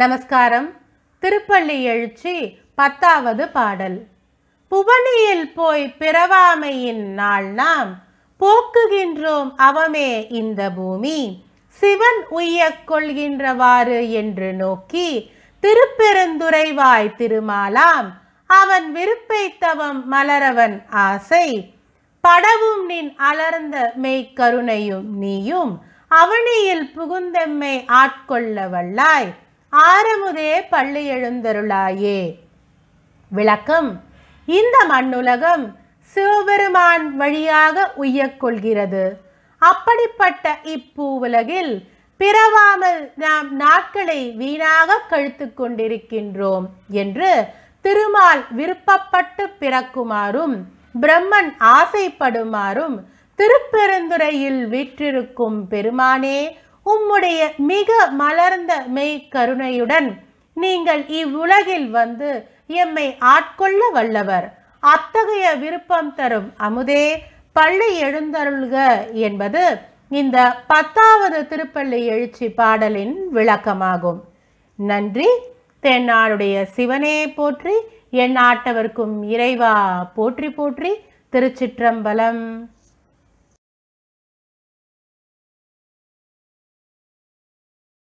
நமஸ்காரம் திருப்பள்ளி எழுச்சி பத்தாவது பாடல் புவனியில் போய் பிறவாமையின் நாள் நாம் போக்குகின்றோம் அவமே இந்த பூமி சிவன் உய்யக் கொள்கின்றவாறு என்று நோக்கி திருப்பெருந்துரைவாய் திருமாலாம் அவன் விருப்பை தவம் மலரவன் ஆசை படவும் நின் அலர்ந்த கருணையும் நீயும் அவனியில் புகுந்தெம்மை ஆட்கொள்ள வல்லாய் ஆரமுதே பள்ளி எழுந்தருளாயே விளக்கம் இந்த மண்ணுலகம் சிவபெருமான் வழியாக உய்யக் கொள்கிறது அப்படிப்பட்ட உலகில் பிறவாமல் நாம் நாட்களை வீணாக கழித்து கொண்டிருக்கின்றோம் என்று திருமால் விருப்பப்பட்டு பிறக்குமாறும் பிரம்மன் ஆசைப்படுமாறும் திருப்பெருந்துறையில் வீற்றிருக்கும் பெருமானே உம்முடைய மிக மலர்ந்த மெய் கருணையுடன் நீங்கள் இவ்வுலகில் வந்து எம்மை ஆட்கொள்ள வல்லவர் அத்தகைய விருப்பம் தரும் அமுதே பள்ளி எழுந்தருள்க என்பது இந்த பத்தாவது திருப்பள்ளி எழுச்சி பாடலின் விளக்கமாகும் நன்றி தென்னாளுடைய சிவனே போற்றி என் ஆட்டவர்க்கும் இறைவா போற்றி போற்றி திருச்சிற்றம்பலம்